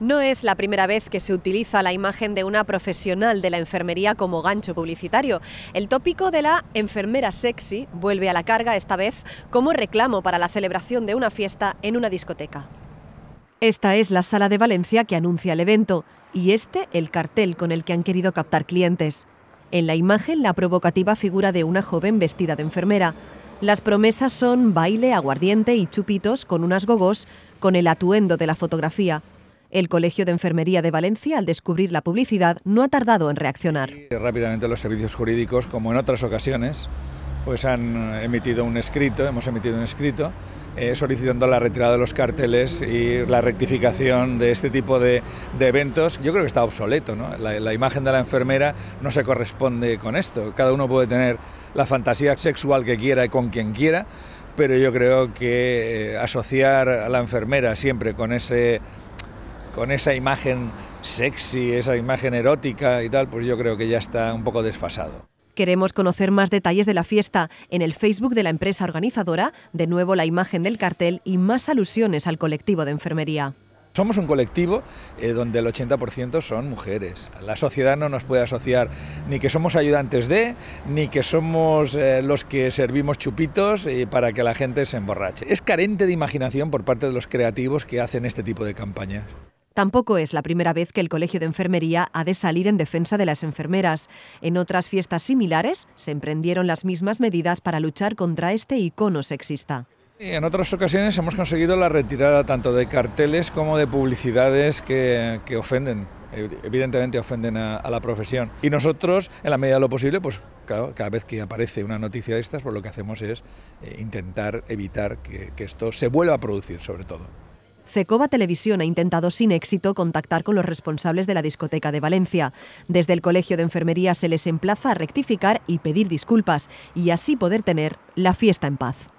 No es la primera vez que se utiliza la imagen de una profesional de la enfermería como gancho publicitario. El tópico de la enfermera sexy vuelve a la carga esta vez como reclamo para la celebración de una fiesta en una discoteca. Esta es la sala de Valencia que anuncia el evento y este el cartel con el que han querido captar clientes. En la imagen la provocativa figura de una joven vestida de enfermera. Las promesas son baile, aguardiente y chupitos con unas gogos con el atuendo de la fotografía. El Colegio de Enfermería de Valencia, al descubrir la publicidad, no ha tardado en reaccionar. rápidamente los servicios jurídicos, como en otras ocasiones, pues han emitido un escrito, hemos emitido un escrito eh, solicitando la retirada de los carteles y la rectificación de este tipo de, eventos. Yo creo que está obsoleto, ¿no? La, imagen de la enfermera no se corresponde con esto. Cada uno puede tener la fantasía sexual que quiera y con quien quiera, pero yo creo que eh, asociar a la enfermera siempre con ese con esa imagen sexy, esa imagen erótica y tal, pues yo creo que ya está un poco desfasado. Queremos conocer más detalles de la fiesta. En el Facebook de la empresa organizadora, de nuevo la imagen del cartel y más alusiones al colectivo de enfermería. Somos un colectivo eh, donde el 80% son mujeres. La sociedad no nos puede asociar ni que somos ayudantes de, ni que somos eh, los que servimos chupitos eh, para que la gente se emborrache. Es carente de imaginación por parte de los creativos que hacen este tipo de campañas. Tampoco es la primera vez que el Colegio de Enfermería ha de salir en defensa de las enfermeras. En otras fiestas similares se emprendieron las mismas medidas para luchar contra este icono sexista. en otras ocasiones hemos conseguido la retirada tanto de carteles como de publicidades que, ofenden evidentemente ofenden a, la profesión. Y nosotros, en la medida de lo posible, pues cada vez que aparece una noticia de estas, pues lo que hacemos es eh, intentar evitar que esto se vuelva a producir, sobre todo. Cecoba Televisión ha intentado sin éxito contactar con los responsables de la discoteca de Valencia. Desde el Colegio de Enfermería se les emplaza a rectificar y pedir disculpas y así poder tener la fiesta en paz.